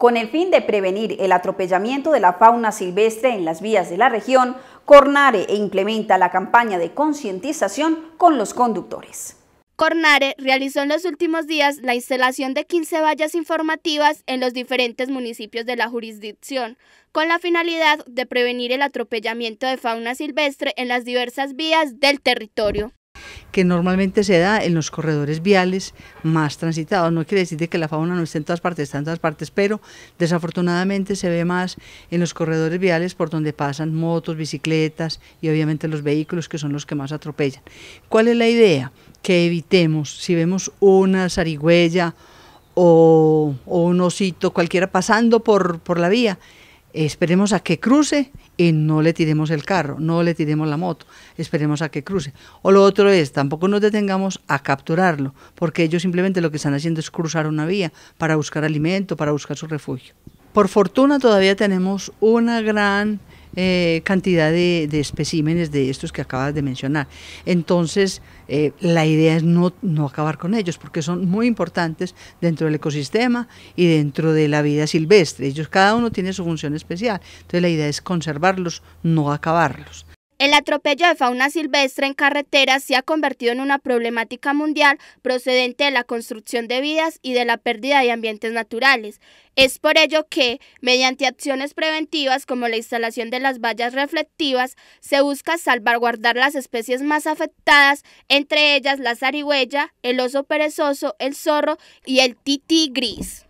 Con el fin de prevenir el atropellamiento de la fauna silvestre en las vías de la región, Cornare e implementa la campaña de concientización con los conductores. Cornare realizó en los últimos días la instalación de 15 vallas informativas en los diferentes municipios de la jurisdicción, con la finalidad de prevenir el atropellamiento de fauna silvestre en las diversas vías del territorio que normalmente se da en los corredores viales más transitados. No quiere decir que la fauna no esté en todas partes, está en todas partes, pero desafortunadamente se ve más en los corredores viales por donde pasan motos, bicicletas y obviamente los vehículos que son los que más atropellan. ¿Cuál es la idea? Que evitemos, si vemos una zarigüeya o, un osito cualquiera pasando por la vía, esperemos a que cruce y no le tiremos el carro, no le tiremos la moto, esperemos a que cruce. O lo otro es, tampoco nos detengamos a capturarlo, porque ellos simplemente lo que están haciendo es cruzar una vía para buscar alimento, para buscar su refugio. Por fortuna todavía tenemos una gran eh, cantidad de, especímenes de estos que acabas de mencionar. Entonces, eh, la idea es no, no acabar con ellos, porque son muy importantes dentro del ecosistema y dentro de la vida silvestre. Ellos, cada uno tiene su función especial. Entonces, la idea es conservarlos, no acabarlos. El atropello de fauna silvestre en carreteras se ha convertido en una problemática mundial procedente de la construcción de vidas y de la pérdida de ambientes naturales. Es por ello que, mediante acciones preventivas como la instalación de las vallas reflectivas, se busca salvaguardar las especies más afectadas, entre ellas la zarigüeya, el oso perezoso, el zorro y el tití gris.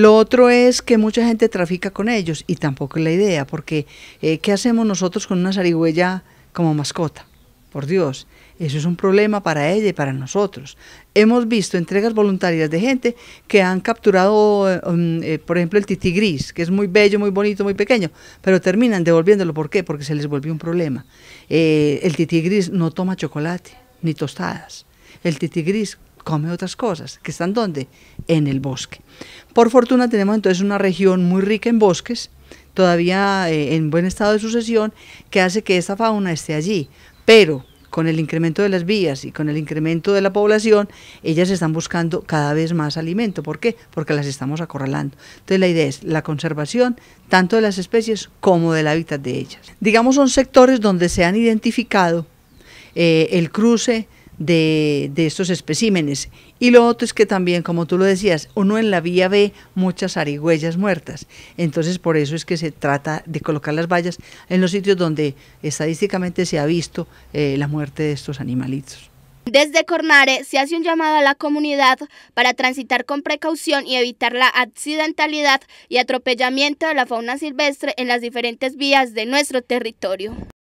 Lo otro es que mucha gente trafica con ellos y tampoco es la idea, porque eh, ¿qué hacemos nosotros con una zarigüeya como mascota? Por Dios, eso es un problema para ella y para nosotros. Hemos visto entregas voluntarias de gente que han capturado, eh, um, eh, por ejemplo, el gris, que es muy bello, muy bonito, muy pequeño, pero terminan devolviéndolo. ¿Por qué? Porque se les volvió un problema. el gris no toma chocolate ni tostadas. El titigris come otras cosas, que están dónde? En el bosque. Por fortuna tenemos entonces una región muy rica en bosques, todavía eh, en buen estado de sucesión, que hace que esta fauna esté allí. Pero con el incremento de las vías y con el incremento de la población, ellas están buscando cada vez más alimento. ¿Por qué? Porque las estamos acorralando. Entonces la idea es la conservación tanto de las especies como del hábitat de ellas. Digamos son sectores donde se han identificado eh, el cruce de, de, estos especímenes. Y lo otro es que también, como tú lo decías, uno en la vía ve muchas arigüellas muertas. Entonces, por eso es que se trata de colocar las vallas en los sitios donde estadísticamente se ha visto eh, la muerte de estos animalitos. Desde Cornare se hace un llamado a la comunidad para transitar con precaución y evitar la accidentalidad y atropellamiento de la fauna silvestre en las diferentes vías de nuestro territorio.